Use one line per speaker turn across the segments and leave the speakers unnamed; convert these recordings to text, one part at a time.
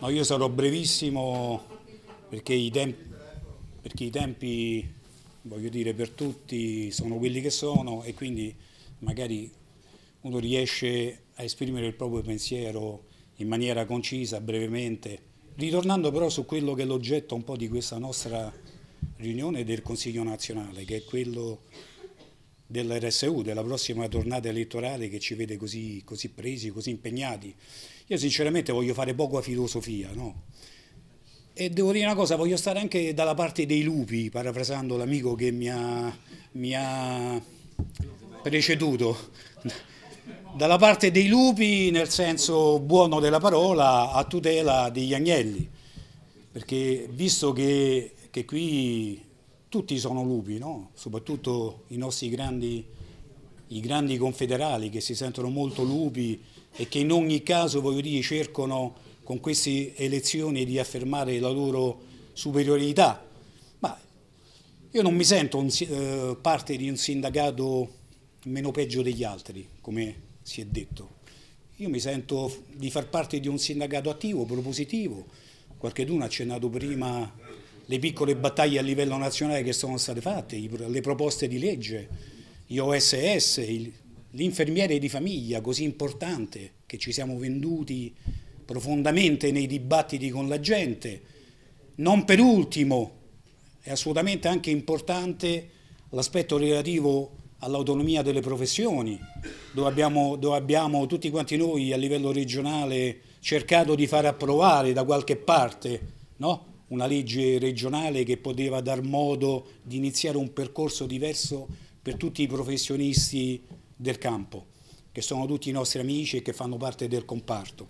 No, io sarò brevissimo perché i, tempi, perché i, tempi, voglio dire, per tutti sono quelli che sono e quindi magari uno riesce a esprimere il proprio pensiero in maniera concisa, brevemente, ritornando però su quello che è l'oggetto un po' di questa nostra riunione del Consiglio nazionale, che è quello dell'RSU, della prossima tornata elettorale che ci vede così, così, presi, così impegnati. Io sinceramente voglio fare poco a filosofia, no? E devo dire una cosa, voglio stare anche dalla parte dei lupi, parafrasando l'amico che mi ha, mi ha preceduto. Dalla parte dei lupi, nel senso buono della parola, a tutela degli agnelli. Perché visto che, che qui tutti sono lupi, no? soprattutto i nostri grandi, i grandi confederali che si sentono molto lupi e che in ogni caso voglio dire, cercano con queste elezioni di affermare la loro superiorità. Ma io non mi sento un, eh, parte di un sindacato meno peggio degli altri, come si è detto. Io mi sento di far parte di un sindacato attivo, propositivo, qualcheduno ha accennato prima le piccole battaglie a livello nazionale che sono state fatte, le proposte di legge, gli OSS, l'infermiere di famiglia così importante che ci siamo venduti profondamente nei dibattiti con la gente. Non per ultimo, è assolutamente anche importante l'aspetto relativo all'autonomia delle professioni, dove abbiamo, dove abbiamo, tutti quanti noi a livello regionale cercato di far approvare da qualche parte no? una legge regionale che poteva dar modo di iniziare un percorso diverso per tutti i professionisti del campo, che sono tutti i nostri amici e che fanno parte del comparto.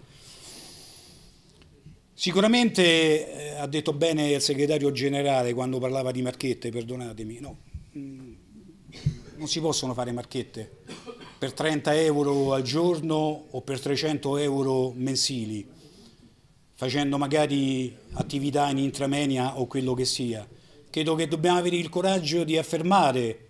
Sicuramente eh, ha detto bene il segretario generale quando parlava di marchette, perdonatemi, no, mh, mm, non si possono fare marchette per 30 euro al giorno o per 300 euro mensili facendo magari attività in intramenia o quello che sia. Credo che dobbiamo avere il coraggio di affermare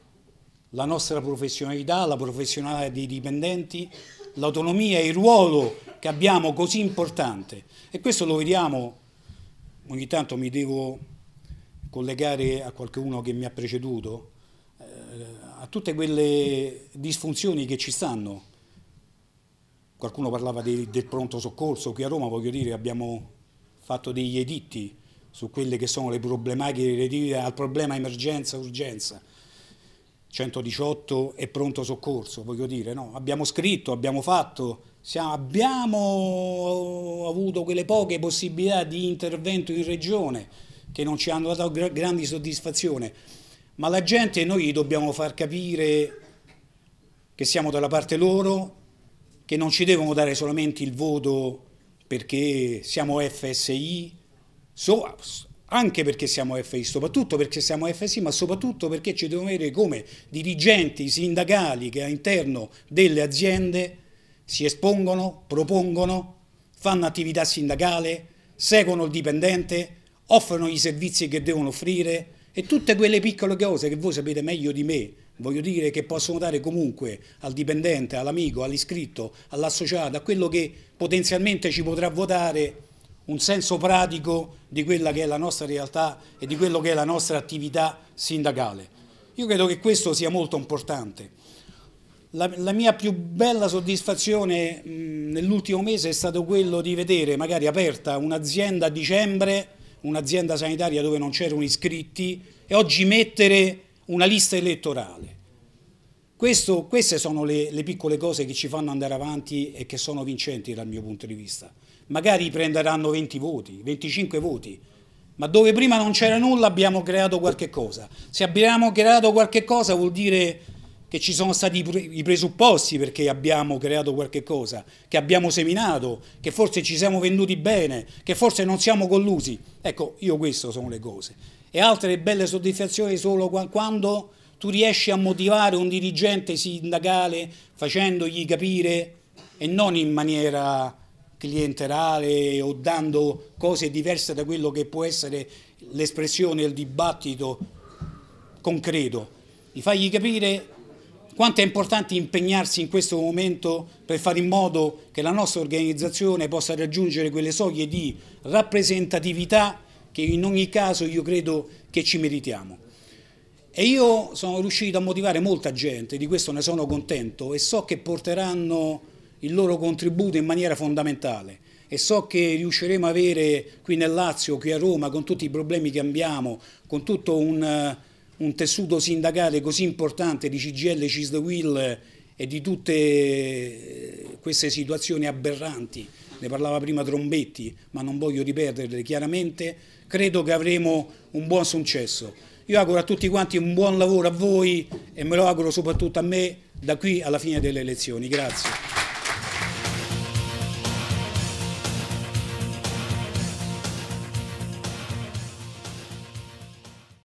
la nostra professionalità, la professionalità dei dipendenti, l'autonomia e il ruolo che abbiamo così importante. E questo lo vediamo, ogni tanto mi devo collegare a qualcuno che mi ha preceduto, eh, a tutte quelle disfunzioni che ci stanno qualcuno parlava di, del pronto soccorso, qui a Roma voglio dire abbiamo fatto degli editti su quelle che sono le problematiche relative al problema emergenza-urgenza. 118 è pronto soccorso, voglio dire, no? abbiamo scritto, abbiamo fatto, siamo, abbiamo avuto quelle poche possibilità di intervento in regione che non ci hanno dato gra grandi soddisfazioni, ma la gente noi dobbiamo far capire che siamo dalla parte loro che non ci devono dare solamente il voto perché siamo FSI, so, anche perché siamo FSI, soprattutto perché siamo FSI, ma soprattutto perché ci devono avere come dirigenti sindacali che all'interno delle aziende si espongono, propongono, fanno attività sindacale, seguono il dipendente, offrono i servizi che devono offrire e tutte quelle piccole cose che voi sapete meglio di me voglio dire che possono dare comunque al dipendente, all'amico, all'iscritto, all'associato, a quello che potenzialmente ci potrà votare un senso pratico di quella che è la nostra realtà e di quello che è la nostra attività sindacale. Io credo che questo sia molto importante. La, la mia più bella soddisfazione nell'ultimo mese è stato quello di vedere magari aperta un'azienda a dicembre, un'azienda sanitaria dove non c'erano iscritti e oggi mettere una lista elettorale. Questo, queste sono le, le, piccole cose che ci fanno andare avanti e che sono vincenti dal mio punto di vista. Magari prenderanno 20 voti, 25 voti, ma dove prima non c'era nulla abbiamo creato qualche cosa. Se abbiamo creato qualche cosa vuol dire che ci sono stati i presupposti perché abbiamo creato qualche cosa, che abbiamo seminato, che forse ci siamo venduti bene, che forse non siamo collusi. Ecco, io queste sono le cose e altre belle soddisfazioni solo quando tu riesci a motivare un dirigente sindacale facendogli capire e non in maniera clienterale o dando cose diverse da quello che può essere l'espressione del dibattito concreto, di fargli capire quanto è importante impegnarsi in questo momento per fare in modo che la nostra organizzazione possa raggiungere quelle soglie di rappresentatività che in ogni caso io credo che ci meritiamo. E io sono riuscito a motivare molta gente, di questo ne sono contento e so che porteranno il loro contributo in maniera fondamentale e so che riusciremo a avere qui nel Lazio, qui a Roma, con tutti i problemi che abbiamo, con tutto un, un tessuto sindacale così importante di CGL, e WIL e di tutte eh, queste situazioni aberranti, ne parlava prima Trombetti, ma non voglio ripeterle chiaramente, credo che avremo un buon successo. Io auguro a tutti quanti un buon lavoro a voi e me lo auguro soprattutto a me da qui alla fine delle elezioni. Grazie.